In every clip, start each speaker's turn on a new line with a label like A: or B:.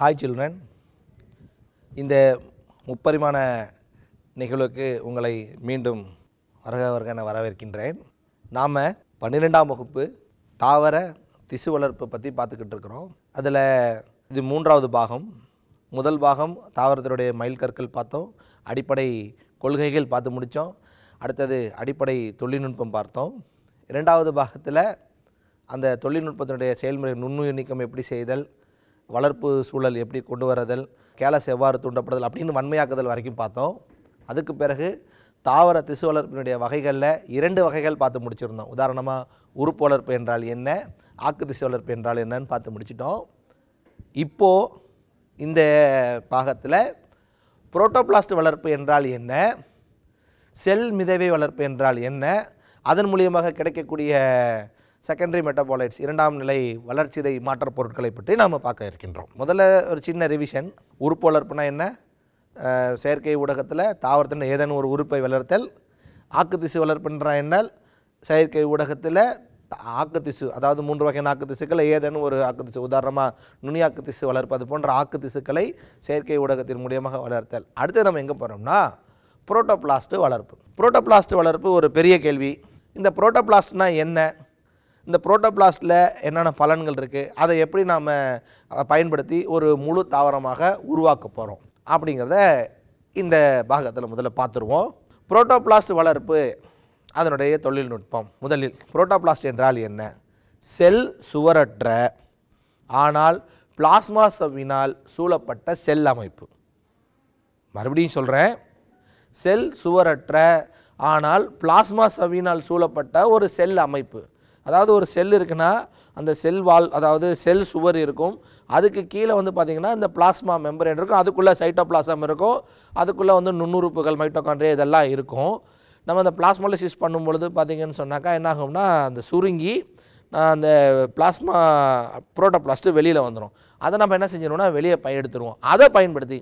A: hi children இந்த முப்பரிமாண நிகழ்வுக்கு உங்களை மீண்டும் வருக வருகன வரவேற்கின்றேன் நாம் பன்னிரெண்டாம் வகுப்பு தாவர திசு வளர்ப்பு பற்றி பார்த்துக்கிட்டு இருக்கிறோம் அதில் இது மூன்றாவது பாகம் முதல் பாகம் தாவரத்தினுடைய மைல்கற்கள் பார்த்தோம் அடிப்படை கொள்கைகள் பார்த்து முடித்தோம் அடுத்தது அடிப்படை தொழில்நுட்பம் பார்த்தோம் இரண்டாவது பாகத்தில் அந்த தொழில்நுட்பத்தினுடைய செயல்முறை நுண்ணுயிர் நீக்கம் எப்படி செய்தல் வளர்ப்பு சூழல் எப்படி கொண்டு வரதல் கேலஸ் எவ்வாறு தூண்டப்படுதல் அப்படின்னு வன்மையாக்குதல் வரைக்கும் பார்த்தோம் அதுக்கு பிறகு தாவர திசு வளர்ப்பினுடைய வகைகளில் இரண்டு வகைகள் பார்த்து முடிச்சிருந்தோம் உதாரணமாக உறுப்பு வளர்ப்பு என்றால் என்ன ஆக்கு திசு வளர்ப்பு என்றால் என்னன்னு பார்த்து முடிச்சிட்டோம் இப்போது இந்த பாகத்தில் புரோட்டோபிளாஸ்ட் வளர்ப்பு என்றால் என்ன செல் மிதவை வளர்ப்பு என்றால் என்ன அதன் மூலியமாக கிடைக்கக்கூடிய செகண்டரி மெட்டபாலைட்ஸ் இரண்டாம் நிலை வளர்ச்சிதை மாற்றப் பொருட்களை பற்றி நாம் பார்க்க இருக்கின்றோம் முதல்ல ஒரு சின்ன ரிவிஷன் உறுப்பு வளர்ப்புனா என்ன செயற்கை ஊடகத்தில் தாவரத்தின் ஏதேனும் ஒரு உறுப்பை வளர்த்தல் ஆக்கு திசு வளர்ப்புன்றா என்னால் செயற்கை ஊடகத்தில் ஆக்கு திசு அதாவது மூன்று வகையான ஆக்கு திசுக்களை ஏதேனும் ஒரு ஆக்கு திசு உதாரணமாக நுனியாக்கு திசு வளர்ப்பது போன்ற ஆக்கு திசுக்களை செயற்கை ஊடகத்தின் மூலியமாக வளர்த்தல் அடுத்து நம்ம எங்கே போகிறோம்னா புரோட்டோபிளாஸ்ட்டு வளர்ப்பு புரோட்டோபிளாஸ்ட் வளர்ப்பு ஒரு பெரிய கேள்வி இந்த புரோட்டோபிளாஸ்ட்னா என்ன இந்த புரோட்டோபிளாஸ்டில் என்னென்ன பலன்கள் இருக்குது அதை எப்படி நாம் பயன்படுத்தி ஒரு முழு தாவரமாக உருவாக்க போகிறோம் அப்படிங்கிறத இந்த பாகத்தில் முதல்ல பார்த்துருவோம் புரோட்டோபிளாஸ்ட் வளர்ப்பு அதனுடைய தொழில்நுட்பம் முதலில் புரோட்டோபிளாஸ்ட் என்றால் என்ன செல் சுவரற்ற ஆனால் பிளாஸ்மா சவ்வினால் சூழப்பட்ட செல் அமைப்பு மறுபடியும் சொல்கிறேன் செல் சுவரற்ற ஆனால் பிளாஸ்மா சவ்வினால் சூழப்பட்ட ஒரு செல் அமைப்பு அதாவது ஒரு செல் இருக்குன்னா அந்த செல் வால் அதாவது செல் சுவர் இருக்கும் அதுக்கு கீழே வந்து பார்த்திங்கன்னா இந்த பிளாஸ்மா மெம்பரேன் இருக்கும் அதுக்குள்ளே சைட்டோபிளாசம் இருக்கும் அதுக்குள்ளே வந்து நுண்ணுறுப்புகள் மைட்டோகான்ட்ரியா இதெல்லாம் இருக்கும் நம்ம அந்த பிளாஸ்மாலிசிஸ் பண்ணும்பொழுது பார்த்திங்கன்னு சொன்னாக்கா என்ன ஆகும்னா அந்த சுருங்கி அந்த பிளாஸ்மா புரோட்டோப்ளாஸ்ட்டு வெளியில் வந்துடும் அதை நம்ம என்ன செஞ்சிடணும்னா வெளியே பயன்படுத்திடுவோம் அதை பயன்படுத்தி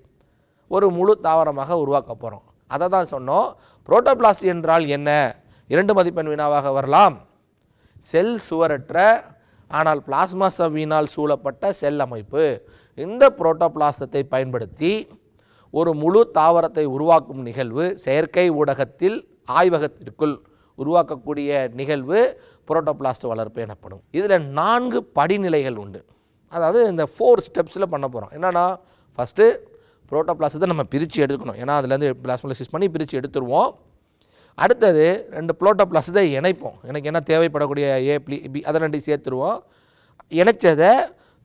A: ஒரு முழு தாவரமாக உருவாக்க போகிறோம் அதை தான் சொன்னோம் புரோட்டோப்ளாஸ்ட் என்றால் என்ன இரண்டு மதிப்பெண் வினாவாக வரலாம் செல் சுவரற்ற ஆனால் பிளாஸ்மா சவ்வினால் சூழப்பட்ட செல் அமைப்பு இந்த புரோட்டோபிளாசத்தை பயன்படுத்தி ஒரு முழு தாவரத்தை உருவாக்கும் நிகழ்வு செயற்கை ஊடகத்தில் ஆய்வகத்திற்குள் உருவாக்கக்கூடிய நிகழ்வு புரோட்டோபிளாஸ்ட் வளர்ப்பு எனப்படும் இதில் நான்கு படிநிலைகள் உண்டு அதாவது இந்த ஃபோர் ஸ்டெப்ஸில் பண்ண போகிறோம் என்னென்னா ஃபஸ்ட்டு புரோட்டோபிளாஸ்ட்டை நம்ம பிரித்து எடுக்கணும் ஏன்னா அதுலேருந்து பிளாஸ்மோலிசிஸ் பண்ணி பிரித்து எடுத்துருவோம் அடுத்தது ரெண்டு ப்ளோட்டோ லஸ் தான் இணைப்போம் எனக்கு என்ன தேவைப்படக்கூடிய ஏ பி அதை ரெண்டு சேர்த்துருவோம் இணைச்சதை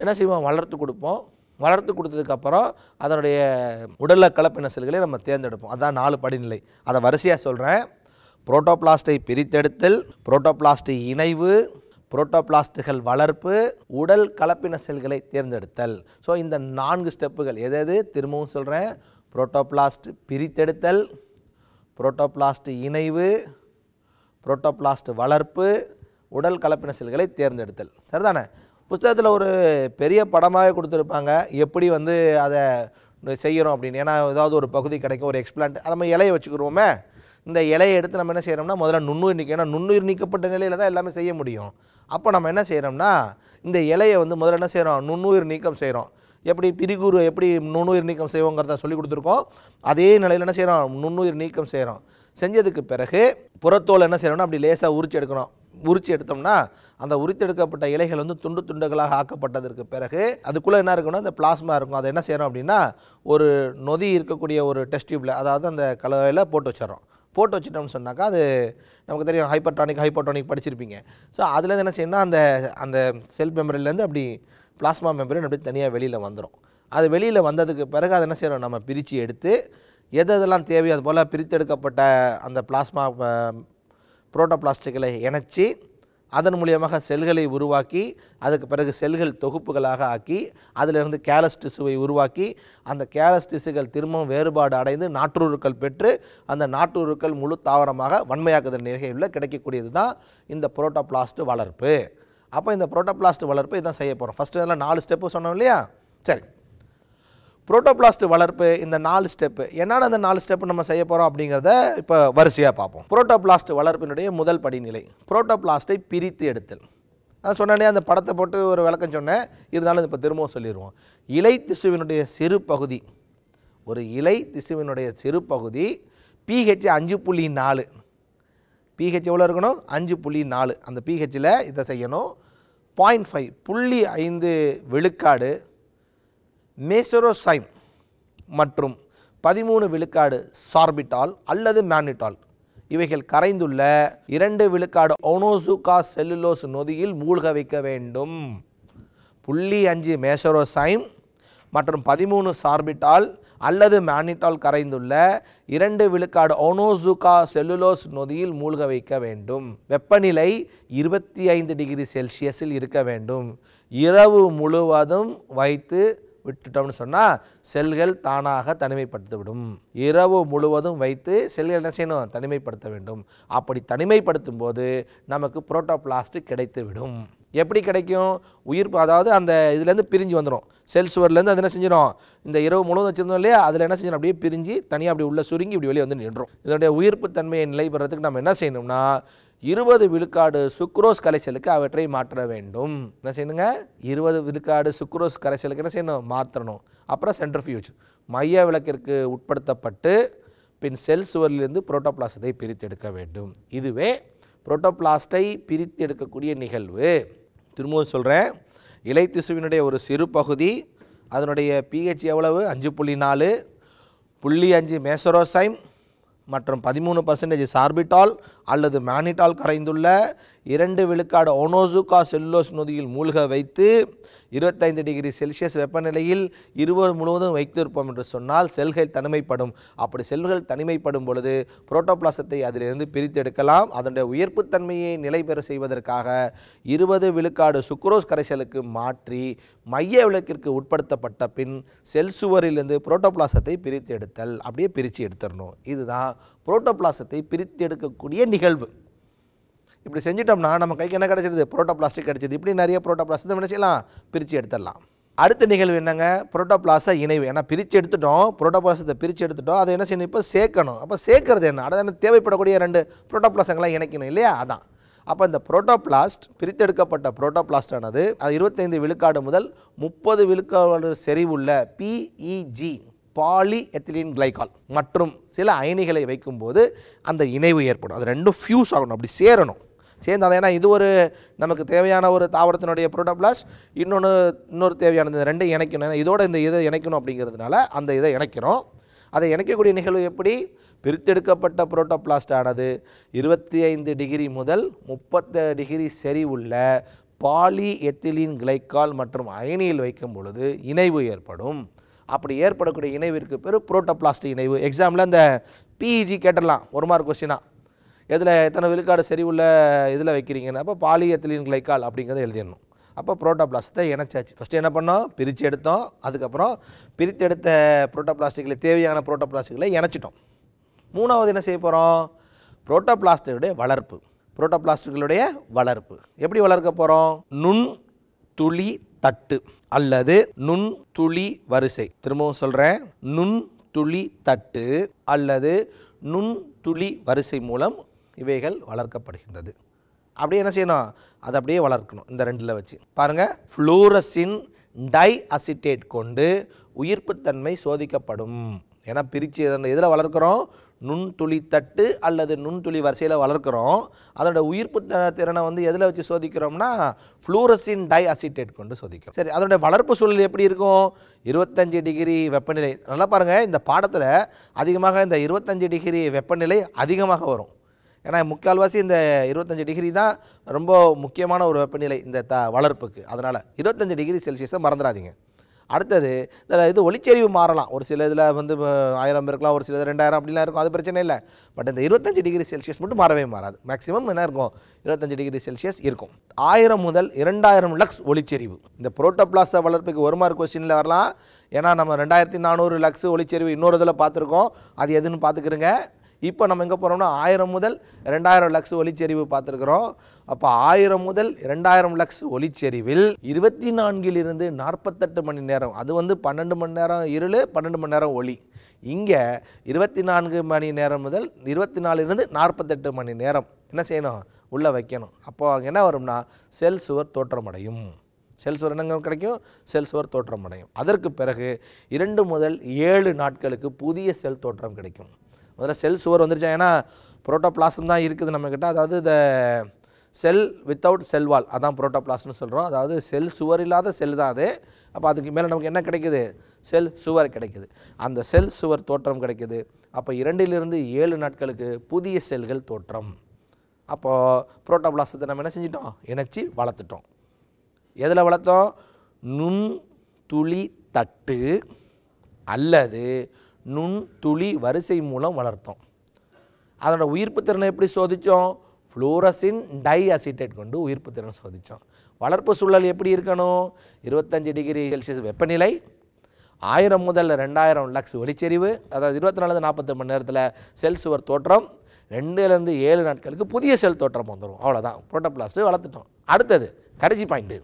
A: என்ன செய்வோம் வளர்த்து கொடுப்போம் வளர்த்து கொடுத்ததுக்கப்புறம் அதனுடைய உடலில் கலப்பின செல்களை நம்ம தேர்ந்தெடுப்போம் அதுதான் நாலு படிநிலை அதை வரிசையாக சொல்கிறேன் புரோட்டோப்ளாஸ்டை பிரித்தெடுத்தல் புரோட்டோப்ளாஸ்டை இணைவு புரோட்டோப்ளாஸ்டுகள் வளர்ப்பு உடல் கலப்பின செல்களை தேர்ந்தெடுத்தல் ஸோ இந்த நான்கு ஸ்டெப்புகள் எதாவது திரும்பவும் சொல்கிறேன் புரோட்டோப்ளாஸ்ட் பிரித்தெடுத்தல் புரோட்டோபிளாஸ்ட் இணைவு புரோட்டோபிளாஸ்ட் வளர்ப்பு உடல் கலப்பின செல்களை தேர்ந்தெடுத்தல் சரிதானே புஸ்தகத்தில் ஒரு பெரிய படமாகவே கொடுத்துருப்பாங்க எப்படி வந்து அதை செய்கிறோம் அப்படின்னு ஏன்னா ஏதாவது ஒரு பகுதி கிடைக்கும் ஒரு எக்ஸ்பிளான்ட் நம்ம இலையை வச்சுக்கிறோமே இந்த இலையை எடுத்து நம்ம என்ன செய்கிறோம்னா முதல்ல நுண்ணுயிர் நீக்கம் ஏன்னா நுண்ணுயிர் நீக்கப்பட்ட நிலையில் தான் எல்லாமே செய்ய முடியும் அப்போ நம்ம என்ன செய்கிறோம்னா இந்த இலையை வந்து முதல்ல என்ன செய்கிறோம் நுண்ணுயிர் நீக்கம் செய்கிறோம் எப்படி பிரிகுரு எப்படி நுண்ணுயிர் நீக்கம் செய்வோங்கிறத சொல்லி கொடுத்துருக்கோம் அதே நிலையில் என்ன செய்கிறோம் நுண்ணுயிர் நீக்கம் செய்கிறோம் செஞ்சதுக்கு பிறகு புறத்தோல் என்ன செய்யணும்னா அப்படி லேசாக உரிச்சு எடுக்கணும் உரிச்சு எடுத்தோம்னா அந்த உரித்தெடுக்கப்பட்ட இலைகள் வந்து துண்டு துண்டுகளாக ஆக்கப்பட்டதற்கு பிறகு அதுக்குள்ளே என்ன இருக்குன்னா அந்த பிளாஸ்மா இருக்கும் அதை என்ன செய்கிறோம் அப்படின்னா ஒரு நொதி இருக்கக்கூடிய ஒரு டெஸ்ட் டியூப்பில் அதாவது அந்த கலவையில் போட்டு வச்சிடறோம் போட்டு வச்சிட்டோம்னு சொன்னாக்கா அது நமக்கு தெரியும் ஹைப்பர்டானிக் ஹைப்பர்டானிக் படிச்சிருப்பீங்க ஸோ அதில் என்ன செய்யணும்னா அந்த அந்த செல்ஃப் மெமரிலேருந்து அப்படி பிளாஸ்மா மெம்பரேன் அப்படி தனியாக வெளியில் வந்துடும் அது வெளியில் வந்ததுக்கு பிறகு அதை என்ன செய்யணும் நம்ம பிரித்து எடுத்து எது எதெல்லாம் தேவையோ அது போல் பிரித்தெடுக்கப்பட்ட அந்த பிளாஸ்மா புரோட்டோபிளாஸ்டிக்களை இணைச்சி அதன் மூலியமாக செல்களை உருவாக்கி அதுக்கு பிறகு செல்கள் தொகுப்புகளாக ஆக்கி அதிலிருந்து கேலஸ் திசுவை உருவாக்கி அந்த கேலஸ் திசுகள் திரும்பவும் வேறுபாடு அடைந்து நாற்றுருக்கள் பெற்று அந்த நாற்றுருக்கள் முழு தாவரமாக வன்மையாக்குதல் நிகழ்வில் கிடைக்கக்கூடியது தான் இந்த பிளாஸ்ட் வளர்ப்பு அப்போ இந்த புரோட்டோபிளாஸ்ட் வளர்ப்பு இதான் செய்ய போகிறோம் ஃபஸ்ட்டு இதெல்லாம் நாலு ஸ்டெப்பு சொன்னோம் இல்லையா சரி புரோட்டோபிளாஸ்ட் வளர்ப்பு இந்த நாலு ஸ்டெப்பு என்னென்ன அந்த நாலு ஸ்டெப்பு நம்ம செய்ய போகிறோம் அப்படிங்கிறத இப்போ வரிசையாக பார்ப்போம் புரோட்டோபிளாஸ்ட் வளர்ப்பினுடைய முதல் படிநிலை புரோட்டோபிளாஸ்ட்டை பிரித்து எடுத்தல் நான் சொன்னே அந்த படத்தை போட்டு ஒரு விளக்கம் சொன்னேன் இருந்தாலும் இப்போ திரும்பவும் சொல்லிடுவோம் இலை திசுவினுடைய சிறு பகுதி ஒரு இலை திசுவினுடைய சிறு பகுதி பிஹெச் அஞ்சு புள்ளி நாலு பிஹெச் எவ்வளோ இருக்கணும் அஞ்சு புள்ளி நாலு அந்த பிஹெச்சில் இதை செய்யணும் பாயிண்ட் ஃபைவ் புள்ளி ஐந்து விழுக்காடு மேசரோசைம் மற்றும் பதிமூணு விழுக்காடு சார்பிட்டால் அல்லது மேனிட்டால் இவைகள் கரைந்துள்ள இரண்டு விழுக்காடு ஒனோசுகா செல்லுலோஸ் நொதியில் மூழ்க வைக்க வேண்டும் புள்ளி அஞ்சு மேசரோசைம் மற்றும் பதிமூணு சார்பிட்டால் அல்லது மேனிட்டால் கரைந்துள்ள இரண்டு விழுக்காடு ஓனோசுகா செல்லுலோஸ் நொதியில் மூழ்க வைக்க வேண்டும் வெப்பநிலை இருபத்தி ஐந்து டிகிரி செல்சியஸில் இருக்க வேண்டும் இரவு முழுவதும் வைத்து விட்டுட்டோம்னு சொன்னால் செல்கள் தானாக தனிமைப்படுத்திவிடும் இரவு முழுவதும் வைத்து செல்கள் என்ன செய்யணும் தனிமைப்படுத்த வேண்டும் அப்படி தனிமைப்படுத்தும் போது நமக்கு புரோட்டோபிளாஸ்டிக் கிடைத்துவிடும் எப்படி கிடைக்கும் உயிர் அதாவது அந்த இதுலேருந்து பிரிஞ்சு வந்துடும் செல் சுவர்லேருந்து அது என்ன செஞ்சிடும் இந்த இரவு முழுவதும் வச்சுருந்தோம் இல்லையா அதில் என்ன செஞ்சிடும் அப்படியே பிரிஞ்சு தனியாக அப்படி உள்ளே சுருங்கி இப்படி வெளியே வந்து நின்றோம் இதனுடைய உயிர்ப்பு தன்மையை நிலைபெறதுக்கு நம்ம என்ன செய்யணும்னா இருபது விழுக்காடு சுக்ரோஸ் கரைசலுக்கு அவற்றை மாற்ற வேண்டும் என்ன செய்யணுங்க இருபது விழுக்காடு சுக்ரோஸ் கரைசலுக்கு என்ன செய்யணும் மாற்றணும் அப்புறம் ஃபியூஜ் மைய விளக்கிற்கு உட்படுத்தப்பட்டு பின் செல் சுவரிலிருந்து புரோட்டோபிளாஸ்டத்தை பிரித்தெடுக்க வேண்டும் இதுவே புரோட்டோபிளாஸ்டை பிரித்து எடுக்கக்கூடிய நிகழ்வு திரும்பவும் சொல்கிறேன் இலை திசுவினுடைய ஒரு சிறு பகுதி அதனுடைய பிஹெச் எவ்வளவு அஞ்சு புள்ளி நாலு புள்ளி அஞ்சு மேசரோசைம் மற்றும் பதிமூணு பர்சன்டேஜ் சார்பிட்டால் அல்லது மேனிட்டால் கரைந்துள்ள இரண்டு விழுக்காடு ஒனோசுகா செல்லுலோஸ் நொதியில் மூழ்க வைத்து இருபத்தைந்து டிகிரி செல்சியஸ் வெப்பநிலையில் இருவர் முழுவதும் வைத்திருப்போம் என்று சொன்னால் செல்கள் தனிமைப்படும் அப்படி செல்கள் தனிமைப்படும் பொழுது புரோட்டோபிளாசத்தை அதிலிருந்து பிரித்து எடுக்கலாம் அதனுடைய உயர்ப்புத்தன்மையை நிலை பெற செய்வதற்காக இருபது விழுக்காடு சுக்ரோஸ் கரைசலுக்கு மாற்றி மைய விளக்கிற்கு உட்படுத்தப்பட்ட பின் செல் சுவரிலிருந்து புரோட்டோபிளாசத்தை பிரித்து எடுத்தல் அப்படியே பிரித்து எடுத்துடணும் இதுதான் புரோட்டோபிளாசத்தை பிரித்து எடுக்கக்கூடிய நிகழ்வு இப்படி செஞ்சிட்டோம்னா நம்ம கைக்கு என்ன கிடச்சிருது புரோட்டோபிளாஸ்டிக் கிடச்சிது இப்படி நிறைய புரோட்டோபிளாஸ்ட் நம்ம செய்யலாம் பிரித்து எடுத்துடலாம் அடுத்த நிகழ்வு என்னங்க புரோட்டோபிளாஸா இணைவு ஏன்னா பிரித்து எடுத்துட்டோம் புரோட்டோபிளாசத்தை பிரித்து எடுத்துட்டோம் அதை என்ன செய்யணும் இப்போ சேர்க்கணும் அப்போ சேர்க்கறது என்ன என்ன தேவைப்படக்கூடிய ரெண்டு புரோட்டோபிளாசங்களாம் இணைக்கணும் இல்லையா அதான் அப்போ இந்த புரோட்டோபிளாஸ்ட் பிரித்தெடுக்கப்பட்ட புரோட்டோபிளாஸ்டானது அது இருபத்தைந்து விழுக்காடு முதல் முப்பது விழுக்காடு செறிவுள்ள பிஇஜி பாலி கிளைகால் மற்றும் சில அயனிகளை வைக்கும்போது அந்த இணைவு ஏற்படும் அது ரெண்டும் ஃபியூஸ் ஆகணும் அப்படி சேரணும் சேர்ந்தால் ஏன்னா இது ஒரு நமக்கு தேவையான ஒரு தாவரத்தினுடைய ப்ரோட்டோப்ளாஸ் இன்னொன்று இன்னொரு தேவையானது இந்த ரெண்டும் இணைக்கணும் ஏன்னா இதோட இந்த இதை இணைக்கணும் அப்படிங்கிறதுனால அந்த இதை இணைக்கிறோம் அதை இணைக்கக்கூடிய நிகழ்வு எப்படி பிரித்தெடுக்கப்பட்ட புரோட்டோப்ளாஸ்டானது இருபத்தி ஐந்து டிகிரி முதல் முப்பத்து டிகிரி செறிவுள்ள பாலி பாலிஎத்திலீன் கிளைக்கால் மற்றும் அயனியில் வைக்கும் பொழுது இணைவு ஏற்படும் அப்படி ஏற்படக்கூடிய இணைவிற்கு பேர் புரோட்டோபிளாஸ்டிக் இணைவு எக்ஸாமில் அந்த பிஇஜி e கேட்டுடலாம் ஒரு மார்க் கொஸ்டினாக எதில் எத்தனை விழுக்காடு சரி உள்ள இதில் வைக்கிறீங்கன்னா அப்போ பாலியத்திலின் கிளைக்கால் அப்படிங்கிறத எழுதிடணும் அப்போ புரோட்டோபிளாஸ்டை இணைச்சாச்சு ஃபஸ்ட்டு என்ன பண்ணோம் பிரித்து எடுத்தோம் அதுக்கப்புறம் பிரித்து எடுத்த புரோட்டோபிளாஸ்டிக்கில் தேவையான புரோட்டோபிளாஸ்டிக்கில் இணைச்சிட்டோம் மூணாவது என்ன செய்ய போகிறோம் புரோட்டோபிளாஸ்டிகளுடைய வளர்ப்பு புரோட்டோபிளாஸ்டிகளுடைய வளர்ப்பு எப்படி வளர்க்க போகிறோம் நுண் துளி தட்டு அல்லது நுண் துளி வரிசை திரும்பவும் சொல்கிறேன் நுண் துளி தட்டு அல்லது நுண் துளி வரிசை மூலம் இவைகள் வளர்க்கப்படுகின்றது அப்படியே என்ன செய்யணும் அதை அப்படியே வளர்க்கணும் இந்த ரெண்டில் வச்சு பாருங்கள் ஃப்ளூரஸின் டை அசிட்டேட் கொண்டு உயிர்ப்புத்தன்மை சோதிக்கப்படும் ஏன்னா பிரித்து எதில் வளர்க்குறோம் நுண்துளி தட்டு அல்லது நுண்துளி வரிசையில் வளர்க்குறோம் அதோட உயிர்ப்பு திறனை வந்து எதில் வச்சு சோதிக்கிறோம்னா ஃப்ளூரசின் டை அசிட்டேட் கொண்டு சோதிக்கிறோம் சரி அதோடைய வளர்ப்பு சூழல் எப்படி இருக்கும் இருபத்தஞ்சி டிகிரி வெப்பநிலை நல்லா பாருங்கள் இந்த பாடத்தில் அதிகமாக இந்த இருபத்தஞ்சி டிகிரி வெப்பநிலை அதிகமாக வரும் ஏன்னா முக்கால்வாசி இந்த இருபத்தஞ்சி டிகிரி தான் ரொம்ப முக்கியமான ஒரு வெப்பநிலை இந்த த வளர்ப்புக்கு அதனால் இருபத்தஞ்சி டிகிரி செல்சியஸை மறந்துடாதீங்க அடுத்தது இந்த இது ஒளிச்சரிவு மாறலாம் ஒரு சில இதில் வந்து ஆயிரம் இருக்கலாம் ஒரு சில ரெண்டாயிரம் அப்படிலாம் இருக்கும் அது பிரச்சனை இல்லை பட் இந்த இருபத்தஞ்சு டிகிரி செல்சியஸ் மட்டும் மாறவே மாறாது மேக்ஸிமம் என்ன இருக்கும் இருபத்தஞ்சு டிகிரி செல்சியஸ் இருக்கும் ஆயிரம் முதல் இரண்டாயிரம் லக்ஸ் ஒளிச்சரிவு இந்த புரோட்டோபிளாச வளர்ப்புக்கு ஒரு மார்க் கொஸ்டினில் வரலாம் ஏன்னா நம்ம ரெண்டாயிரத்தி நானூறு லக்ஸ் ஒளிச்சரிவு இன்னொரு இதில் பார்த்துருக்கோம் அது எதுன்னு பார்த்துக்கிறோங்க இப்போ நம்ம எங்கே போகிறோம்னா ஆயிரம் முதல் ரெண்டாயிரம் லக்ஸ் ஒளிச்சரிவு பார்த்துருக்குறோம் அப்போ ஆயிரம் முதல் ரெண்டாயிரம் லக்ஸ் ஒளிச்சரிவில் இருபத்தி நான்கிலிருந்து நாற்பத்தெட்டு மணி நேரம் அது வந்து பன்னெண்டு மணி நேரம் இருள் பன்னெண்டு மணி நேரம் ஒளி இங்கே இருபத்தி நான்கு மணி நேரம் முதல் இருபத்தி நாலுலேருந்து நாற்பத்தெட்டு மணி நேரம் என்ன செய்யணும் உள்ளே வைக்கணும் அப்போது அங்கே என்ன வரும்னா செல் சுவர் தோற்றமடையும் செல் சுவர் என்னங்க கிடைக்கும் செல் சுவர் தோற்றம் அடையும் அதற்கு பிறகு இரண்டு முதல் ஏழு நாட்களுக்கு புதிய செல் தோற்றம் கிடைக்கும் முதல்ல செல் சுவர் வந்துருச்சா ஏன்னா புரோட்டோபிளாஸ்ம் தான் இருக்குது நம்மக்கிட்ட அதாவது இந்த செல் வித்தவுட் செல் அதான் புரோட்டோப்ளாஸ்ட்னு சொல்கிறோம் அதாவது செல் சுவர் இல்லாத செல் தான் அது அப்போ அதுக்கு மேலே நமக்கு என்ன கிடைக்குது செல் சுவர் கிடைக்குது அந்த செல் சுவர் தோற்றம் கிடைக்குது அப்போ இரண்டிலிருந்து ஏழு நாட்களுக்கு புதிய செல்கள் தோற்றம் அப்போது புரோட்டோபிளாசத்தை நம்ம என்ன செஞ்சிட்டோம் இணைச்சி வளர்த்துட்டோம் எதில் வளர்த்தோம் நுண் துளி தட்டு அல்லது நுண் துளி வரிசை மூலம் வளர்த்தோம் அதோட உயிர்ப்பு திறனை எப்படி சோதித்தோம் ஃப்ளூரசின் டை அசிட்டேட் கொண்டு உயிர்ப்பு திறனை சோதித்தோம் வளர்ப்பு சூழல் எப்படி இருக்கணும் இருபத்தஞ்சி டிகிரி செல்சியஸ் வெப்பநிலை ஆயிரம் முதல் ரெண்டாயிரம் லக்ஸ் ஒளிச்செறிவு அதாவது இருபத்தி நாலு நாற்பத்தி மணி நேரத்தில் செல் சுவர் தோற்றம் ரெண்டுலேருந்து ஏழு நாட்களுக்கு புதிய செல் தோற்றம் வந்துடும் அவ்வளோதான் ப்ரோட்டோப்ளாஸ்ட்டு வளர்த்துட்டோம் அடுத்தது கடைசி பாயிண்ட்டு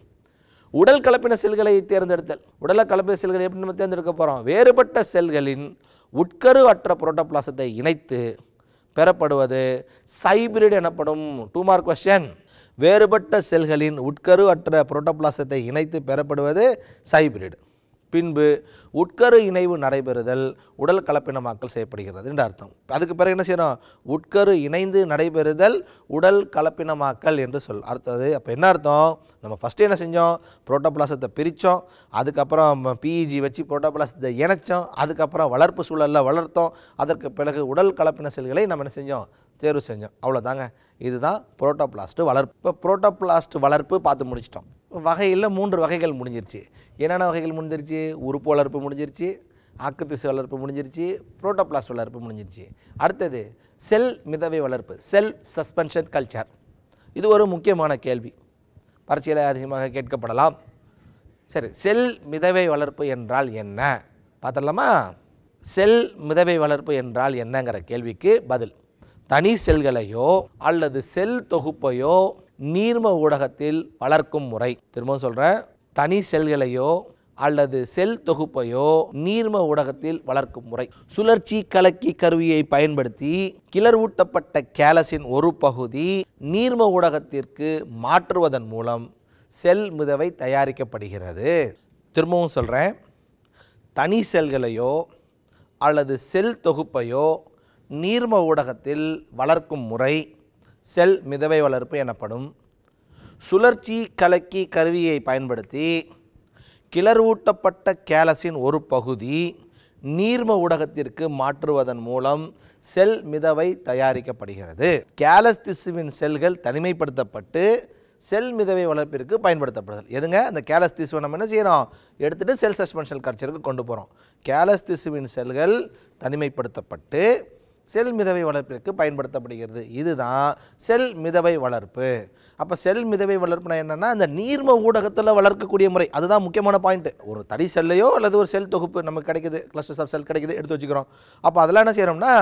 A: உடல் கலப்பின செல்களை தேர்ந்தெடுத்தல் உடல கலப்பின செல்களை எப்படி நம்ம தேர்ந்தெடுக்க போகிறோம் வேறுபட்ட செல்களின் உட்கரு அற்ற புரோட்டோப்ளாசத்தை இணைத்து பெறப்படுவது சைபிரிட் எனப்படும் டூ மார்க் கொஸ்டன் வேறுபட்ட செல்களின் உட்கரு அற்ற புரோட்டோப்ளாசத்தை இணைத்து பெறப்படுவது சைபிரிட் பின்பு உட்கரு இணைவு நடைபெறுதல் உடல் கலப்பினமாக்கல் செய்யப்படுகிறது என்று அர்த்தம் அதுக்கு பிறகு என்ன செய்யணும் உட்கரு இணைந்து நடைபெறுதல் உடல் கலப்பினமாக்கல் என்று சொல் அடுத்தது அப்போ என்ன அர்த்தம் நம்ம ஃபஸ்ட்டு என்ன செஞ்சோம் புரோட்டோபிளாசத்தை பிரித்தோம் அதுக்கப்புறம் பிஇஜி e வச்சு புரோட்டோபிளாசத்தை இணைச்சோம் அதுக்கப்புறம் வளர்ப்பு சூழலில் வளர்த்தோம் அதற்கு பிறகு உடல் கலப்பின செல்களை நம்ம என்ன செஞ்சோம் தேர்வு செஞ்சோம் அவ்வளோதாங்க இதுதான் புரோட்டோப்ளாஸ்ட்டு வளர்ப்பு இப்போ புரோட்டோபிளாஸ்ட் வளர்ப்பு பார்த்து முடிச்சிட்டோம் வகையில் மூன்று வகைகள் முடிஞ்சிருச்சு என்னென்ன வகைகள் முடிஞ்சிருச்சு உறுப்பு வளர்ப்பு முடிஞ்சிருச்சு ஆக்குத்திசை வளர்ப்பு முடிஞ்சிருச்சு புரோட்டோபிளாஸ்ட் வளர்ப்பு முடிஞ்சிருச்சு அடுத்தது செல் மிதவை வளர்ப்பு செல் சஸ்பென்ஷன் கல்ச்சர் இது ஒரு முக்கியமான கேள்வி பரீட்சையில் அதிகமாக கேட்கப்படலாம் சரி செல் மிதவை வளர்ப்பு என்றால் என்ன பார்த்துடலாமா செல் மிதவை வளர்ப்பு என்றால் என்னங்கிற கேள்விக்கு பதில் தனி செல்களையோ அல்லது செல் தொகுப்பையோ நீர்ம ஊடகத்தில் வளர்க்கும் முறை திரும்பவும் சொல்கிறேன் தனி செல்களையோ அல்லது செல் தொகுப்பையோ நீர்ம ஊடகத்தில் வளர்க்கும் முறை சுழற்சி கலக்கி கருவியை பயன்படுத்தி கிளர்வூட்டப்பட்ட கேலஸின் ஒரு பகுதி நீர்ம ஊடகத்திற்கு மாற்றுவதன் மூலம் செல் மிதவை தயாரிக்கப்படுகிறது திரும்பவும் சொல்கிறேன் தனி செல்களையோ அல்லது செல் தொகுப்பையோ நீர்ம ஊடகத்தில் வளர்க்கும் முறை செல் மிதவை வளர்ப்பு எனப்படும் சுழற்சி கலக்கி கருவியை பயன்படுத்தி கிளர்வூட்டப்பட்ட கேலஸின் ஒரு பகுதி நீர்ம ஊடகத்திற்கு மாற்றுவதன் மூலம் செல் மிதவை தயாரிக்கப்படுகிறது கேலஸ் திசுவின் செல்கள் தனிமைப்படுத்தப்பட்டு செல் மிதவை வளர்ப்பிற்கு பயன்படுத்தப்படுதல் எதுங்க அந்த கேலஸ் திசுவை நம்ம என்ன செய்கிறோம் எடுத்துகிட்டு செல் சஸ்பென்ஷன் கல்ச்சருக்கு கொண்டு போகிறோம் கேலஸ் திசுவின் செல்கள் தனிமைப்படுத்தப்பட்டு செல் மிதவை வளர்ப்பிற்கு பயன்படுத்தப்படுகிறது இதுதான் செல் மிதவை வளர்ப்பு அப்போ செல் மிதவை வளர்ப்புனா என்னென்னா இந்த நீர்ம ஊடகத்தில் வளர்க்கக்கூடிய முறை அதுதான் முக்கியமான பாயிண்ட்டு ஒரு தடி செல்லையோ அல்லது ஒரு செல் தொகுப்பு நமக்கு கிடைக்குது கிளஸ்டர்ஸ் ஆஃப் செல் கிடைக்குது எடுத்து வச்சுக்கிறோம் அப்போ அதெல்லாம் என்ன செய்கிறோம்னா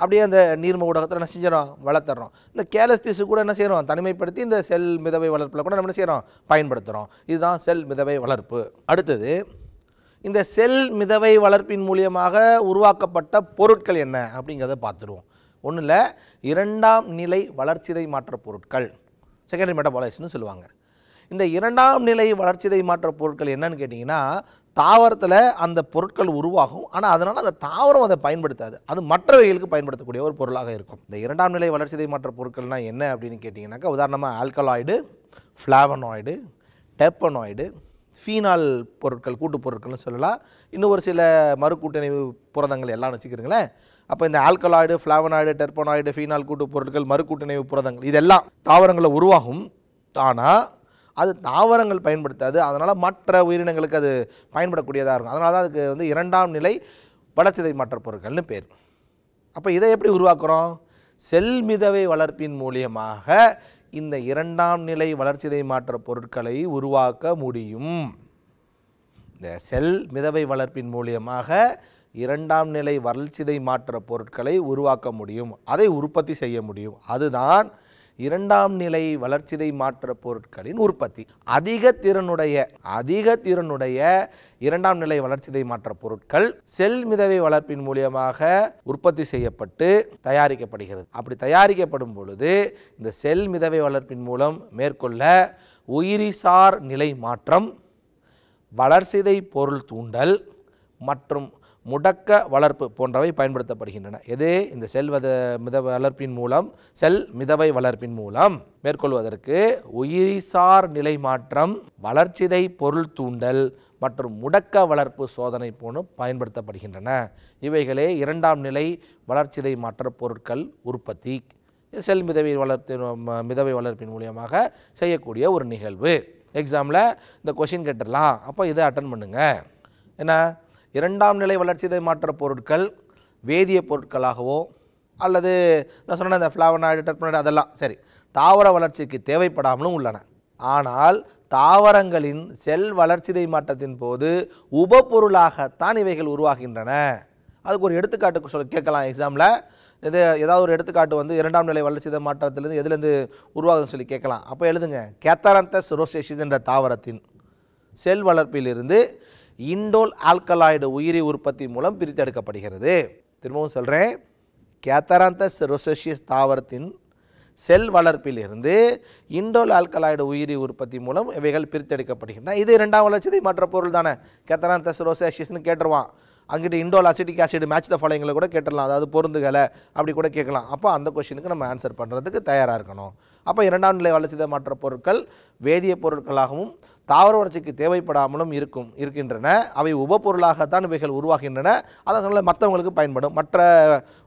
A: அப்படியே அந்த நீர்ம ஊடகத்தில் என்ன செஞ்சிடும் வளர்த்துறோம் இந்த கேலஸ்திஸு கூட என்ன செய்கிறோம் தனிமைப்படுத்தி இந்த செல் மிதவை வளர்ப்பில் கூட நம்ம என்ன செய்கிறோம் பயன்படுத்துகிறோம் இதுதான் செல் மிதவை வளர்ப்பு அடுத்தது இந்த செல் மிதவை வளர்ப்பின் மூலியமாக உருவாக்கப்பட்ட பொருட்கள் என்ன அப்படிங்கிறத பார்த்துருவோம் ஒன்றும் இல்லை இரண்டாம் நிலை வளர்ச்சிதை மாற்ற பொருட்கள் செகண்டரி மெட்டபாலைஸ்னு சொல்லுவாங்க இந்த இரண்டாம் நிலை வளர்ச்சிதை மாற்ற பொருட்கள் என்னன்னு கேட்டிங்கன்னா தாவரத்தில் அந்த பொருட்கள் உருவாகும் ஆனால் அதனால் அந்த தாவரம் அதை பயன்படுத்தாது அது மற்றவைகளுக்கு பயன்படுத்தக்கூடிய ஒரு பொருளாக இருக்கும் இந்த இரண்டாம் நிலை வளர்ச்சிதை மாற்ற பொருட்கள்னால் என்ன அப்படின்னு கேட்டிங்கனாக்கா உதாரணமாக ஆல்கலாய்டு ஃப்ளாவனாய்டு டெப்பனாய்டு ஃபீனால் பொருட்கள் கூட்டு பொருட்கள்னு சொல்லலாம் இன்னும் ஒரு சில மறுக்கூட்டணிவு புரதங்கள் எல்லாம் வச்சுக்கிறீங்களேன் அப்போ இந்த ஆல்கலாய்டு ஃப்ளாவனாய்டு டெர்பனாய்டு ஃபீனால் கூட்டு பொருட்கள் மறுக்கூட்டணிவு புரதங்கள் இதெல்லாம் தாவரங்களை உருவாகும் ஆனால் அது தாவரங்கள் பயன்படுத்தாது அதனால் மற்ற உயிரினங்களுக்கு அது பயன்படக்கூடியதாக இருக்கும் அதனால தான் அதுக்கு வந்து இரண்டாம் நிலை வளர்ச்சிதை மற்ற பொருட்கள்னு பேர் அப்போ இதை எப்படி உருவாக்குறோம் செல்மிதவை வளர்ப்பின் மூலியமாக இந்த இரண்டாம் நிலை வளர்ச்சிதை மாற்ற பொருட்களை உருவாக்க முடியும் இந்த செல் மிதவை வளர்ப்பின் மூலியமாக இரண்டாம் நிலை வளர்ச்சிதை மாற்ற பொருட்களை உருவாக்க முடியும் அதை உற்பத்தி செய்ய முடியும் அதுதான் இரண்டாம் நிலை வளர்ச்சிதை மாற்ற பொருட்களின் உற்பத்தி அதிக திறனுடைய அதிக திறனுடைய இரண்டாம் நிலை வளர்ச்சிதை மாற்ற பொருட்கள் செல் மிதவை வளர்ப்பின் மூலியமாக உற்பத்தி செய்யப்பட்டு தயாரிக்கப்படுகிறது அப்படி தயாரிக்கப்படும் பொழுது இந்த செல் மிதவை வளர்ப்பின் மூலம் மேற்கொள்ள உயிரிசார் நிலை மாற்றம் வளர்ச்சிதை பொருள் தூண்டல் மற்றும் முடக்க வளர்ப்பு போன்றவை பயன்படுத்தப்படுகின்றன எது இந்த செல் வத மித வளர்ப்பின் மூலம் செல் மிதவை வளர்ப்பின் மூலம் மேற்கொள்வதற்கு உயிரிசார் நிலை மாற்றம் வளர்ச்சிதை பொருள் தூண்டல் மற்றும் முடக்க வளர்ப்பு சோதனை போன பயன்படுத்தப்படுகின்றன இவைகளே இரண்டாம் நிலை வளர்ச்சிதை மாற்ற பொருட்கள் உற்பத்தி செல் மிதவை வளர்ப்பின் மிதவை வளர்ப்பின் மூலியமாக செய்யக்கூடிய ஒரு நிகழ்வு எக்ஸாமில் இந்த கொஷின் கேட்டுடலாம் அப்போ இதை அட்டன் பண்ணுங்கள் என்ன இரண்டாம் நிலை வளர்ச்சிதை மாற்ற பொருட்கள் வேதிய பொருட்களாகவோ அல்லது நான் சொன்ன இந்த ஃப்ளாவனாய்டு டெர்பனாய்டு அதெல்லாம் சரி தாவர வளர்ச்சிக்கு தேவைப்படாமலும் உள்ளன ஆனால் தாவரங்களின் செல் வளர்ச்சிதை மாற்றத்தின் போது உபப்பொருளாகத்தான் இவைகள் உருவாகின்றன அதுக்கு ஒரு எடுத்துக்காட்டு சொல்ல கேட்கலாம் எக்ஸாமில் இது ஏதாவது ஒரு எடுத்துக்காட்டு வந்து இரண்டாம் நிலை வளர்ச்சிதை மாற்றத்திலேருந்து எதுலேருந்து உருவாகுதுன்னு சொல்லி கேட்கலாம் அப்போ எழுதுங்க கேத்தாரந்த சுரோசேஷிஸ் என்ற தாவரத்தின் செல் வளர்ப்பிலிருந்து இண்டோல் ஆல்கலாய்டு உயிரி உற்பத்தி மூலம் பிரித்தெடுக்கப்படுகிறது திரும்பவும் சொல்கிறேன் கேத்தராந்தஸ் ரொசோசியஸ் தாவரத்தின் செல் வளர்ப்பிலிருந்து இண்டோல் ஆல்கலாய்டு உயிரி உற்பத்தி மூலம் இவைகள் பிரித்தெடுக்கப்படுகின்றன இது இரண்டாம் வளர்ச்சி மற்ற பொருள் தானே கேத்தராந்தஸ் ரோசேஷியஸ்னு கேட்டுருவான் அங்கிட்டு indole acetic acid match the ஃபாலோயிங்களை கூட கேட்டுடலாம் அதாவது பொருந்துகளை அப்படி கூட கேட்கலாம் அப்போ அந்த கொஷினுக்கு நம்ம ஆன்சர் பண்ணுறதுக்கு தயாராக இருக்கணும் அப்போ இரண்டாம் நிலை வளர்ச்சிதை மற்ற பொருட்கள் வேதிய பொருட்களாகவும் தாவர வளர்ச்சிக்கு தேவைப்படாமலும் இருக்கும் இருக்கின்றன அவை உபப்பொருளாகத்தான் இவைகள் உருவாகின்றன அதனால் மற்றவங்களுக்கு பயன்படும் மற்ற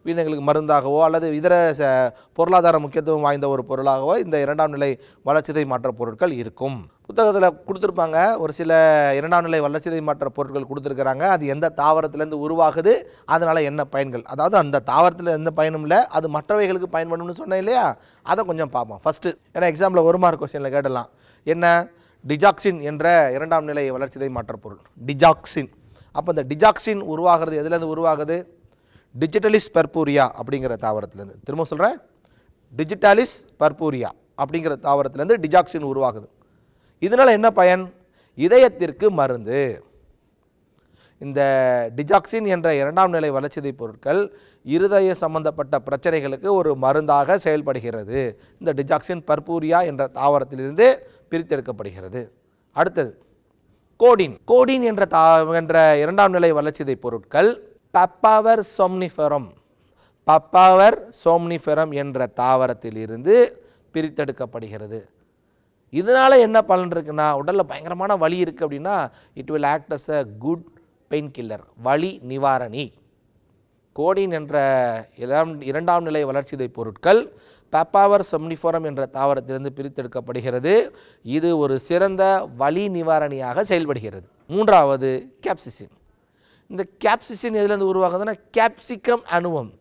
A: உயிரினங்களுக்கு மருந்தாகவோ அல்லது இதர பொருளாதார முக்கியத்துவம் வாய்ந்த ஒரு பொருளாகவோ இந்த இரண்டாம் நிலை வளர்ச்சிதை மாற்ற பொருட்கள் இருக்கும் புத்தகத்தில் கொடுத்துருப்பாங்க ஒரு சில இரண்டாம் நிலை வளர்ச்சிதை மாற்ற பொருட்கள் கொடுத்துருக்குறாங்க அது எந்த தாவரத்துலேருந்து உருவாகுது அதனால் என்ன பயன்கள் அதாவது அந்த தாவரத்தில் எந்த பயனும் இல்லை அது மற்றவைகளுக்கு பயன்படும்னு சொன்னேன் இல்லையா அதை கொஞ்சம் பார்ப்போம் ஃபஸ்ட்டு ஏன்னா எக்ஸாம்பிள் ஒரு மார்க் கொஸ்டினில் கேட்டலாம் என்ன டிஜாக்சின் என்ற இரண்டாம் நிலை வளர்ச்சிதை மாற்றப்பொருள் டிஜாக்சின் அப்போ இந்த டிஜாக்சின் உருவாகிறது எதுலேருந்து உருவாகுது டிஜிட்டலிஸ் பர்பூரியா அப்படிங்கிற தாவரத்துலேருந்து திரும்ப சொல்கிறேன் டிஜிட்டாலிஸ் பர்பூரியா அப்படிங்கிற தாவரத்துலேருந்து டிஜாக்சின் உருவாகுது இதனால் என்ன பயன் இதயத்திற்கு மருந்து இந்த டிஜாக்சின் என்ற இரண்டாம் நிலை வளர்ச்சிதை பொருட்கள் இருதய சம்பந்தப்பட்ட பிரச்சனைகளுக்கு ஒரு மருந்தாக செயல்படுகிறது இந்த டிஜாக்சின் பர்பூரியா என்ற தாவரத்திலிருந்து பிரித்தெடுக்கப்படுகிறது அடுத்தது கோடின் கோடின் என்ற தா என்ற இரண்டாம் நிலை வளர்ச்சிதை பொருட்கள் பப்பாவர் சோம்னிஃபெரம் பப்பாவர் சோம்னிஃபெரம் என்ற தாவரத்தில் இருந்து பிரித்தெடுக்கப்படுகிறது இதனால் என்ன பலன் இருக்குன்னா உடலில் பயங்கரமான வலி இருக்குது அப்படின்னா it will act as a good pain killer வலி நிவாரணி கோடின் என்ற இரண்டாம் நிலை வளர்ச்சிதை பொருட்கள் பெப்பாவர் செம்னிஃபோரம் என்ற தாவரத்திலிருந்து பிரித்தெடுக்கப்படுகிறது இது ஒரு சிறந்த வலி நிவாரணியாக செயல்படுகிறது மூன்றாவது கேப்சிசின் இந்த கேப்சிசின் எதுலேருந்து உருவாகுதுன்னா கேப்சிகம் அணுவம்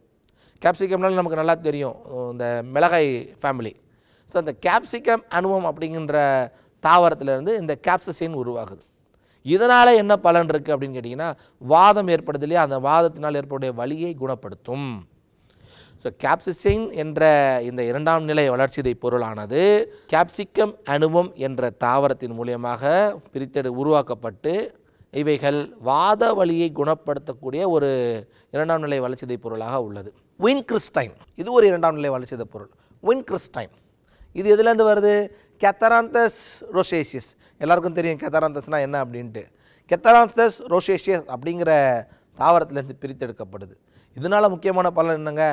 A: கேப்சிகம்னாலும் நமக்கு நல்லா தெரியும் இந்த மிளகாய் ஃபேமிலி ஸோ அந்த கேப்சிகம் அணுவம் அப்படிங்கிற தாவரத்திலேருந்து இந்த கேப்சிசின் உருவாகுது இதனால் என்ன பலன் இருக்குது அப்படின்னு கேட்டிங்கன்னா வாதம் ஏற்படுது இல்லையா அந்த வாதத்தினால் ஏற்படைய வலியை குணப்படுத்தும் ஸோ கேப்சிசின் என்ற இந்த இரண்டாம் நிலை வளர்ச்சிதை பொருளானது கேப்சிக்கம் அணுவம் என்ற தாவரத்தின் மூலியமாக பிரித்தெடு உருவாக்கப்பட்டு இவைகள் வாத வழியை குணப்படுத்தக்கூடிய ஒரு இரண்டாம் நிலை வளர்ச்சிதை பொருளாக உள்ளது கிறிஸ்டைன் இது ஒரு இரண்டாம் நிலை வளர்ச்சிதை பொருள் கிறிஸ்டைன் இது எதுலேருந்து வருது கெத்தராந்தஸ் ரோசேஷியஸ் எல்லாருக்கும் தெரியும் கெத்தராந்தஸ்னால் என்ன அப்படின்ட்டு கெத்தராந்தஸ் ரோசேஷியஸ் அப்படிங்கிற தாவரத்துலேருந்து பிரித்தெடுக்கப்படுது இதனால் முக்கியமான பலன் என்னங்க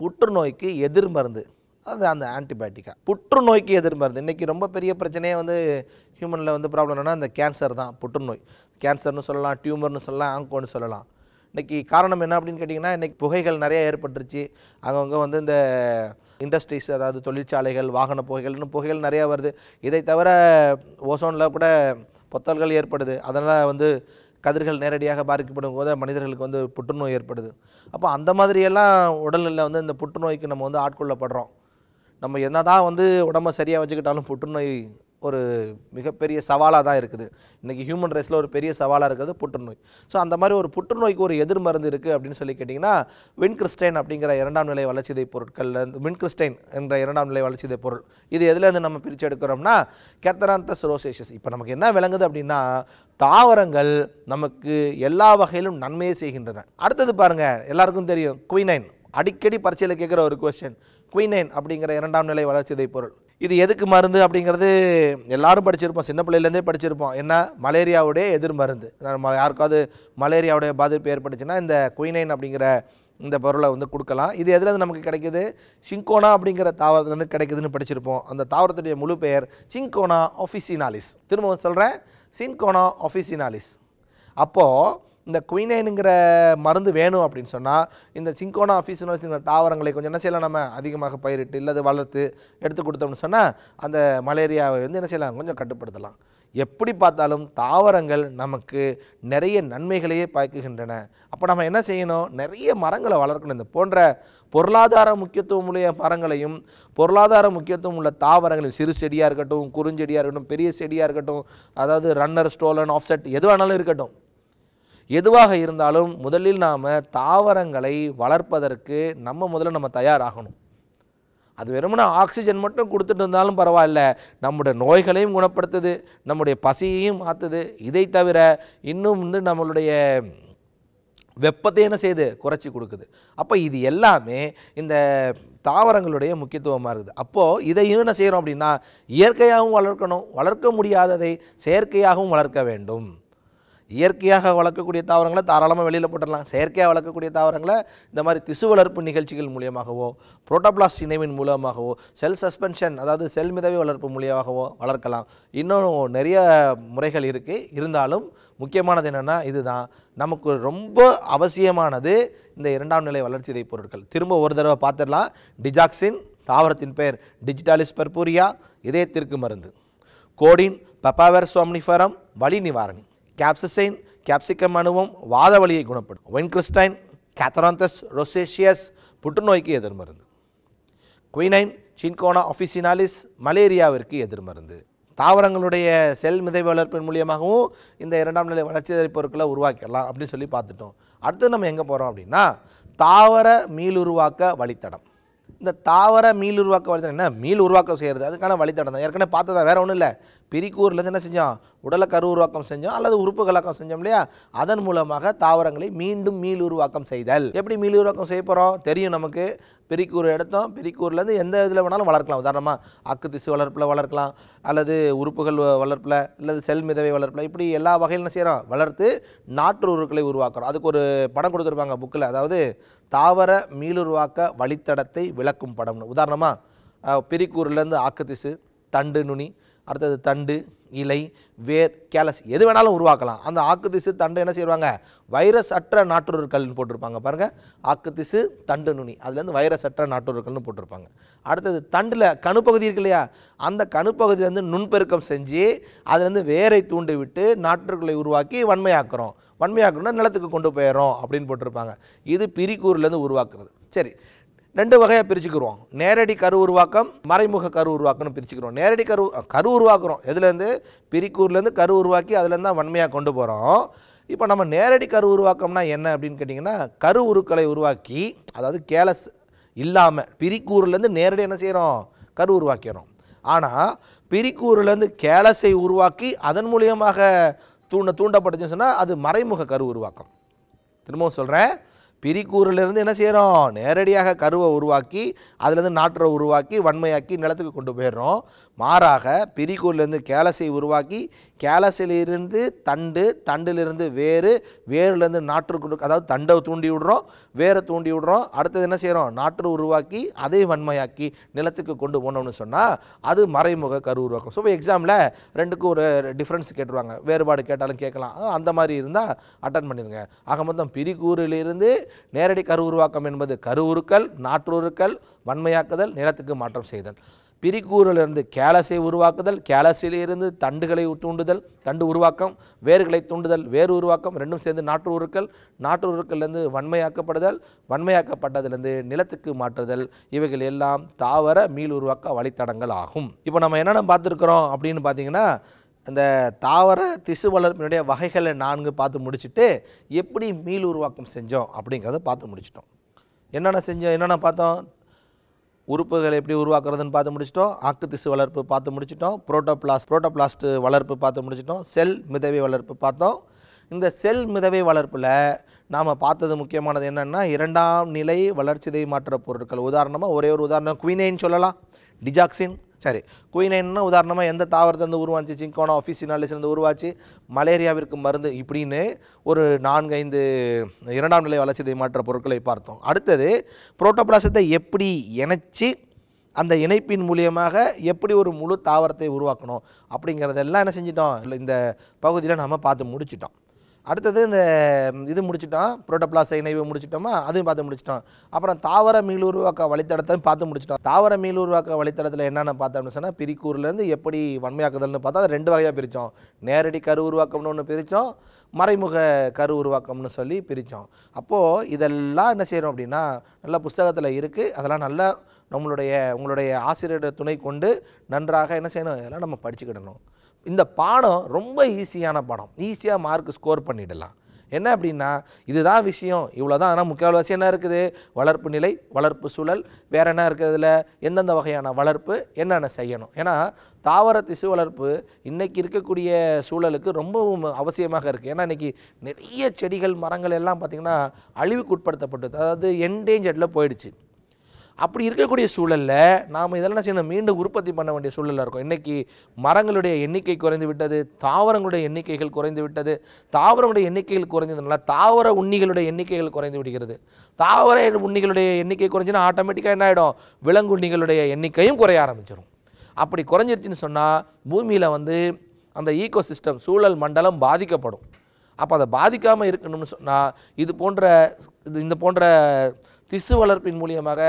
A: புற்றுநோய்க்கு எதிர் மருந்து அது அந்த ஆன்டிபயோட்டிக்காக புற்றுநோய்க்கு எதிர் மருந்து இன்றைக்கி ரொம்ப பெரிய பிரச்சனையே வந்து ஹியூமனில் வந்து ப்ராப்ளம் அந்த கேன்சர் தான் புற்றுநோய் கேன்சர்னு சொல்லலாம் டியூமர்னு சொல்லலாம் ஆங்கோன்னு சொல்லலாம் இன்றைக்கி காரணம் என்ன அப்படின்னு கேட்டிங்கன்னா இன்றைக்கி புகைகள் நிறையா ஏற்பட்டுருச்சு அவங்கவுங்க வந்து இந்த இண்டஸ்ட்ரீஸ் அதாவது தொழிற்சாலைகள் வாகன புகைகள்னு புகைகள் நிறையா வருது இதை தவிர ஓசோனில் கூட பொத்தல்கள் ஏற்படுது அதனால் வந்து கதிர்கள் நேரடியாக பாதிக்கப்படும் போது மனிதர்களுக்கு வந்து புற்றுநோய் ஏற்படுது அப்போ அந்த மாதிரியெல்லாம் உடல்நிலை வந்து இந்த புற்றுநோய்க்கு நம்ம வந்து ஆட்கொள்ளப்படுறோம் நம்ம என்ன தான் வந்து உடம்ப சரியாக வச்சுக்கிட்டாலும் புற்றுநோய் ஒரு மிகப்பெரிய சவாலாக தான் இருக்குது இன்றைக்கி ஹியூமன் ரைஸில் ஒரு பெரிய சவாலாக இருக்கிறது புற்றுநோய் ஸோ அந்த மாதிரி ஒரு புற்றுநோய்க்கு ஒரு எதிர் மருந்து இருக்குது அப்படின்னு சொல்லி கேட்டிங்கன்னா வின்கிறிஸ்டைன் அப்படிங்கிற இரண்டாம் நிலை வளர்ச்சிதை பொருட்கள் வின்கிறிஸ்டைன் என்ற இரண்டாம் நிலை வளர்ச்சிதை பொருள் இது எதுலேருந்து நம்ம பிரித்து எடுக்கிறோம்னா கெத்தராந்த சுரோசேஷஸ் இப்போ நமக்கு என்ன விளங்குது அப்படின்னா தாவரங்கள் நமக்கு எல்லா வகையிலும் நன்மையை செய்கின்றன அடுத்தது பாருங்கள் எல்லாருக்கும் தெரியும் குயினைன் அடிக்கடி பரீட்சையில் கேட்குற ஒரு கொஸ்டின் குயினைன் அப்படிங்கிற இரண்டாம் நிலை வளர்ச்சிதை பொருள் இது எதுக்கு மருந்து அப்படிங்கிறது எல்லாரும் படிச்சிருப்போம் சின்ன பிள்ளையிலேருந்தே படிச்சிருப்போம் என்ன மலேரியாவுடைய எதிர் மருந்து யாருக்காவது மலேரியாவுடைய பாதிப்பு ஏற்பட்டுச்சுன்னா இந்த குயினைன் அப்படிங்கிற இந்த பொருளை வந்து கொடுக்கலாம் இது எதுலேருந்து நமக்கு கிடைக்கிது சிங்கோனா அப்படிங்கிற தாவரத்துலேருந்து கிடைக்குதுன்னு படிச்சிருப்போம் அந்த தாவரத்துடைய முழு பெயர் சிங்கோனா ஒஃபிசினாலிஸ் திரும்பவும் சொல்கிறேன் சிங்கோனா ஒஃபிசினாலிஸ் அப்போது இந்த குயினைனுங்கிற மருந்து வேணும் அப்படின்னு சொன்னால் இந்த சிங்கோனா ஆஃபீஸ்னு தாவரங்களை கொஞ்சம் என்ன செய்யலாம் நம்ம அதிகமாக பயிரிட்டு இல்லை வளர்த்து எடுத்து கொடுத்தோம்னு சொன்னால் அந்த மலேரியாவை வந்து என்ன செய்யலாம் கொஞ்சம் கட்டுப்படுத்தலாம் எப்படி பார்த்தாலும் தாவரங்கள் நமக்கு நிறைய நன்மைகளையே பாய்க்குகின்றன அப்போ நம்ம என்ன செய்யணும் நிறைய மரங்களை வளர்க்கணும் இந்த போன்ற பொருளாதார முக்கியத்துவம் உள்ள மரங்களையும் பொருளாதார முக்கியத்துவம் உள்ள தாவரங்கள் சிறு செடியாக இருக்கட்டும் குறுஞ்செடியாக இருக்கட்டும் பெரிய செடியாக இருக்கட்டும் அதாவது ரன்னர் ஸ்டோலன் ஆஃப்செட் எது வேணாலும் இருக்கட்டும் எதுவாக இருந்தாலும் முதலில் நாம் தாவரங்களை வளர்ப்பதற்கு நம்ம முதல்ல நம்ம தயாராகணும் அது வெறுமனா ஆக்சிஜன் மட்டும் கொடுத்துட்டு இருந்தாலும் பரவாயில்ல நம்முடைய நோய்களையும் குணப்படுத்துது நம்முடைய பசியையும் மாற்றுது இதை தவிர இன்னும் வந்து நம்மளுடைய வெப்பத்தை என்ன செய்து குறைச்சி கொடுக்குது அப்போ இது எல்லாமே இந்த தாவரங்களுடைய முக்கியத்துவமாக இருக்குது அப்போது இதையும் என்ன செய்கிறோம் அப்படின்னா இயற்கையாகவும் வளர்க்கணும் வளர்க்க முடியாததை செயற்கையாகவும் வளர்க்க வேண்டும் இயற்கையாக வளர்க்கக்கூடிய தாவரங்களை தாராளமாக வெளியில் போட்டுடலாம் செயற்கையாக வளர்க்கக்கூடிய தாவரங்களை இந்த மாதிரி திசு வளர்ப்பு நிகழ்ச்சிகள் மூலியமாகவோ புரோட்டோபிளாஸ்ட் இணைவின் மூலமாகவோ செல் சஸ்பென்ஷன் அதாவது செல் மிதவை வளர்ப்பு மூலியமாகவோ வளர்க்கலாம் இன்னும் நிறைய முறைகள் இருக்குது இருந்தாலும் முக்கியமானது என்னென்னா இதுதான் நமக்கு ரொம்ப அவசியமானது இந்த இரண்டாம் நிலை வளர்ச்சி இதை பொருட்கள் திரும்ப ஒரு தடவை பார்த்துடலாம் டிஜாக்சின் தாவரத்தின் பெயர் டிஜிட்டாலிஸ் பர்பூரியா இதயத்திற்கு மருந்து கோடின் பெப்பாவர் சோம்னிஃபரம் வலி நிவாரணி கேப்சசைன் கேப்சிகம் அணுவும் வாத வழியை குணப்படும் வென்கிறிஸ்டைன் கேத்தரான்தஸ் ரொசேஷியஸ் புற்றுநோய்க்கு எதிர்மருந்து குயினைன் சின்கோனா ஆஃபிசினாலிஸ் மலேரியாவிற்கு எதிர்மருந்து தாவரங்களுடைய செல் மிதை வளர்ப்பின் மூலியமாகவும் இந்த இரண்டாம் நிலை வளர்ச்சி பொருட்களை உருவாக்கிடலாம் அப்படின்னு சொல்லி பார்த்துட்டோம் அடுத்து நம்ம எங்கே போகிறோம் அப்படின்னா தாவர மீளுருவாக்க வழித்தடம் இந்த தாவர மீளுருவாக்க வழித்தடம் என்ன மீள் உருவாக்கம் செய்கிறது அதுக்கான வழித்தடம் தான் ஏற்கனவே பார்த்ததா வேறு ஒன்றும் இல்லை பிரிக்கூர்லேருந்து என்ன செஞ்சோம் உடலை கரு உருவாக்கம் செஞ்சோம் அல்லது உறுப்புகளாக்கம் செஞ்சோம் இல்லையா அதன் மூலமாக தாவரங்களை மீண்டும் மீள் உருவாக்கம் செய்தல் எப்படி மீள் உருவாக்கம் செய்ய போகிறோம் தெரியும் நமக்கு பிரிக்கூர் எடுத்தோம் பிரிக்கூர்லேருந்து எந்த இதில் வேணாலும் வளர்க்கலாம் உதாரணமாக அக்கு திசு வளர்ப்பில் வளர்க்கலாம் அல்லது உறுப்புகள் வளர்ப்பில் அல்லது செல் மிதவை வளர்ப்பில் இப்படி எல்லா வகையில் என்ன செய்கிறோம் வளர்த்து நாற்று உருக்களை உருவாக்குறோம் அதுக்கு ஒரு படம் கொடுத்துருப்பாங்க புக்கில் அதாவது தாவர மீளுருவாக்க வழித்தடத்தை விளக்கும் படம்னு உதாரணமாக பிரிக்கூர்லேருந்து ஆக்கு திசு தண்டு நுனி அடுத்தது தண்டு இலை வேர் கேலஸ் எது வேணாலும் உருவாக்கலாம் அந்த ஆக்கு திசு தண்டு என்ன செய்வாங்க வைரஸ் அற்ற நாட்டுருக்கள்னு போட்டிருப்பாங்க பாருங்கள் ஆக்கு திசு தண்டு நுனி அதுலேருந்து வைரஸ் அற்ற நாட்டுருக்கள்னு போட்டிருப்பாங்க அடுத்தது தண்டில் கணுப்பகுதி இருக்கு இல்லையா அந்த கணுப்பகுதியிலேருந்து நுண்பெருக்கம் செஞ்சு அதுலேருந்து வேரை தூண்டி விட்டு நாட்டுருக்களை உருவாக்கி வன்மையாக்குறோம் வன்மையாக்குறோம்னா நிலத்துக்கு கொண்டு போயிடும் அப்படின்னு போட்டிருப்பாங்க இது பிரிக்கூர்லேருந்து உருவாக்குறது சரி ரெண்டு வகையாக பிரிச்சுக்கிறோம் நேரடி கரு உருவாக்கம் மறைமுக கரு உருவாக்கம்னு பிரிச்சுக்கிறோம் நேரடி கரு கரு உருவாக்குறோம் எதுலேருந்து பிரிக்கூர்லேருந்து கரு உருவாக்கி அதுலேருந்து தான் வன்மையாக கொண்டு போகிறோம் இப்போ நம்ம நேரடி கரு உருவாக்கம்னா என்ன அப்படின்னு கேட்டிங்கன்னா கரு உருக்களை உருவாக்கி அதாவது கேலஸ் இல்லாமல் பிரிக்கூர்லேருந்து நேரடி என்ன செய்கிறோம் கரு உருவாக்கிறோம் ஆனால் பிரிக்கூர்லேருந்து கேலஸை உருவாக்கி அதன் மூலியமாக தூண்ட தூண்டப்பட்டுச்சுன்னு சொன்னால் அது மறைமுக கரு உருவாக்கம் திரும்பவும் சொல்கிறேன் பிரிக்கூறிலிருந்து என்ன செய்கிறோம் நேரடியாக கருவை உருவாக்கி அதுலேருந்து நாற்றை உருவாக்கி வன்மையாக்கி நிலத்துக்கு கொண்டு போயிடுறோம் மாறாக பிரிக்கூறிலேருந்து கேலஸை உருவாக்கி கேலஸிலிருந்து தண்டு தண்டிலிருந்து வேறு வேறுலேருந்து நாற்று அதாவது தண்டை தூண்டி விடுறோம் வேரை தூண்டி விடுறோம் அடுத்தது என்ன செய்கிறோம் நாற்று உருவாக்கி அதை வன்மையாக்கி நிலத்துக்கு கொண்டு போனோம்னு சொன்னால் அது மறைமுக கரு உருவாக்கும் ஸோ இப்போ எக்ஸாமில் ரெண்டுக்கும் ஒரு டிஃப்ரென்ஸ் கேட்டுருவாங்க வேறுபாடு கேட்டாலும் கேட்கலாம் அந்த மாதிரி இருந்தால் அட்டன் பண்ணிடுங்க ஆக மொத்தம் பிரிகூறிலிருந்து நேரடி கரு உருவாக்கம் என்பது கரு உருக்கல் நாற்றுருக்கல் வன்மையாக்குதல் நிலத்துக்கு மாற்றம் செய்தல் பிரிக்கூறிலிருந்து கேலஸை உருவாக்குதல் கேலஸிலிருந்து தண்டுகளை தூண்டுதல் தண்டு உருவாக்கம் வேர்களை தூண்டுதல் வேர் உருவாக்கம் ரெண்டும் சேர்ந்து நாற்று உருக்கள் நாற்று உருக்கள்லேருந்து வன்மையாக்கப்படுதல் வன்மையாக்கப்பட்டதுலேருந்து நிலத்துக்கு மாற்றுதல் இவைகள் எல்லாம் தாவர மீள் உருவாக்க வழித்தடங்கள் ஆகும் இப்போ நம்ம என்னென்ன பார்த்துருக்குறோம் அப்படின்னு பார்த்தீங்கன்னா அந்த தாவர திசு வளர்ப்பினுடைய வகைகளை நான்கு பார்த்து முடிச்சுட்டு எப்படி மீள் உருவாக்கம் செஞ்சோம் அப்படிங்கிறத பார்த்து முடிச்சிட்டோம் என்னென்ன செஞ்சோம் என்னென்ன பார்த்தோம் உறுப்புகளை எப்படி உருவாக்குறதுன்னு பார்த்து முடிச்சிட்டோம் ஆக்கு திசு வளர்ப்பு பார்த்து முடிச்சிட்டோம் புரோட்டோபிளாஸ்ட் புரோட்டோப்ளாஸ்ட் வளர்ப்பு பார்த்து முடிச்சிட்டோம் செல் மிதவை வளர்ப்பு பார்த்தோம் இந்த செல் மிதவை வளர்ப்பில் நாம் பார்த்தது முக்கியமானது என்னென்னா இரண்டாம் நிலை வளர்ச்சிதை மாற்ற பொருட்கள் உதாரணமாக ஒரே ஒரு உதாரணம் குவினைன்னு சொல்லலாம் டிஜாக்சின் சரி குயினைன்னு உதாரணமாக எந்த தாவரத்திலிருந்து உருவாச்சு சிங்கோனா ஆஃபீஸினாலிஸ்லேருந்து உருவாச்சு மலேரியாவிற்கு மருந்து இப்படின்னு ஒரு நான்கு ஐந்து இரண்டாம் நிலை வளர்ச்சிதை மாற்ற பொருட்களை பார்த்தோம் அடுத்தது புரோட்டோபிளாசத்தை எப்படி இணைச்சி அந்த இணைப்பின் மூலியமாக எப்படி ஒரு முழு தாவரத்தை உருவாக்கணும் அப்படிங்கிறதெல்லாம் என்ன செஞ்சிட்டோம் இந்த பகுதியில் நம்ம பார்த்து முடிச்சிட்டோம் அடுத்தது இந்த இது முடிச்சிட்டோம் புரோட்டோபிளாச இணைவு முடிச்சிட்டோமா அதையும் பார்த்து முடிச்சிட்டோம் அப்புறம் தாவர மீளுருவாக்க வழித்தடத்தையும் பார்த்து முடிச்சிட்டோம் தாவர மீளுருவாக்க வழித்தடத்தில் என்னென்ன பார்த்தோம் அப்படின்னு சொன்னால் பிரிக்கூர்லேருந்து எப்படி வன்மையாக்குதல்னு பார்த்தா அது ரெண்டு வகையாக பிரித்தோம் நேரடி கரு உருவாக்கம்னு ஒன்று பிரித்தோம் மறைமுக கரு உருவாக்கம்னு சொல்லி பிரித்தோம் அப்போது இதெல்லாம் என்ன செய்கிறோம் அப்படின்னா நல்ல புஸ்தகத்தில் இருக்குது அதெல்லாம் நல்லா நம்மளுடைய உங்களுடைய ஆசிரியர் துணை கொண்டு நன்றாக என்ன செய்யணும் இதெல்லாம் நம்ம படிச்சுக்கிடணும் இந்த பாடம் ரொம்ப ஈஸியான பாடம் ஈஸியாக மார்க் ஸ்கோர் பண்ணிடலாம் என்ன அப்படின்னா இதுதான் விஷயம் இவ்வளோ தான் ஆனால் முக்கால்வாசி என்ன இருக்குது வளர்ப்பு நிலை வளர்ப்பு சூழல் வேறு என்ன இதில் எந்தெந்த வகையான வளர்ப்பு என்னென்ன செய்யணும் ஏன்னா தாவர திசு வளர்ப்பு இன்றைக்கி இருக்கக்கூடிய சூழலுக்கு ரொம்பவும் அவசியமாக இருக்குது ஏன்னா இன்றைக்கி நிறைய செடிகள் மரங்கள் எல்லாம் பார்த்திங்கன்னா அழிவுக்கு உட்படுத்தப்பட்டது அதாவது என்டேஞ்சர்டில் போயிடுச்சு அப்படி இருக்கக்கூடிய சூழலில் நாம் இதெல்லாம் செய்யணும் மீண்டும் உற்பத்தி பண்ண வேண்டிய சூழலில் இருக்கும் இன்றைக்கி மரங்களுடைய எண்ணிக்கை குறைந்து விட்டது தாவரங்களுடைய எண்ணிக்கைகள் குறைந்து விட்டது தாவரங்களுடைய எண்ணிக்கைகள் குறைந்ததுனால தாவர உண்ணிகளுடைய எண்ணிக்கைகள் குறைந்து விடுகிறது தாவர உண்ணிகளுடைய எண்ணிக்கை குறைஞ்சினா ஆட்டோமேட்டிக்காக என்ன ஆகிடும் விலங்கு உண்ணிகளுடைய எண்ணிக்கையும் குறைய ஆரம்பிச்சிடும் அப்படி குறைஞ்சிருச்சுன்னு சொன்னால் பூமியில் வந்து அந்த ஈகோ சிஸ்டம் சூழல் மண்டலம் பாதிக்கப்படும் அப்போ அதை பாதிக்காமல் இருக்கணும்னு சொன்னால் இது போன்ற இது இந்த போன்ற திசு வளர்ப்பின் மூலியமாக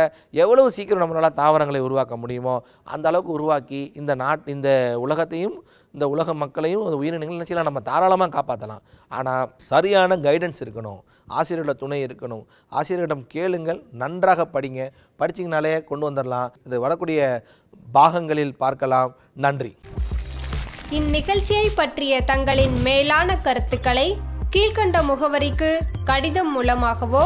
A: எவ்வளவு சீக்கிரம் நம்மளால் தாவரங்களை உருவாக்க முடியுமோ அந்த அளவுக்கு உருவாக்கி இந்த நாட் இந்த உலகத்தையும் இந்த உலக மக்களையும் உயிரினங்கள் நினச்சிலாம் நம்ம தாராளமாக காப்பாற்றலாம் ஆனால் சரியான கைடன்ஸ் இருக்கணும் ஆசிரியர்களோட துணை இருக்கணும் ஆசிரியரிடம் கேளுங்கள் நன்றாக படிங்க படிச்சிங்கனாலே கொண்டு வந்துடலாம் இது வரக்கூடிய பாகங்களில் பார்க்கலாம் நன்றி இந்நிகழ்ச்சியை பற்றிய தங்களின் மேலான கருத்துக்களை கீழ்கண்ட முகவரிக்கு கடிதம் மூலமாகவோ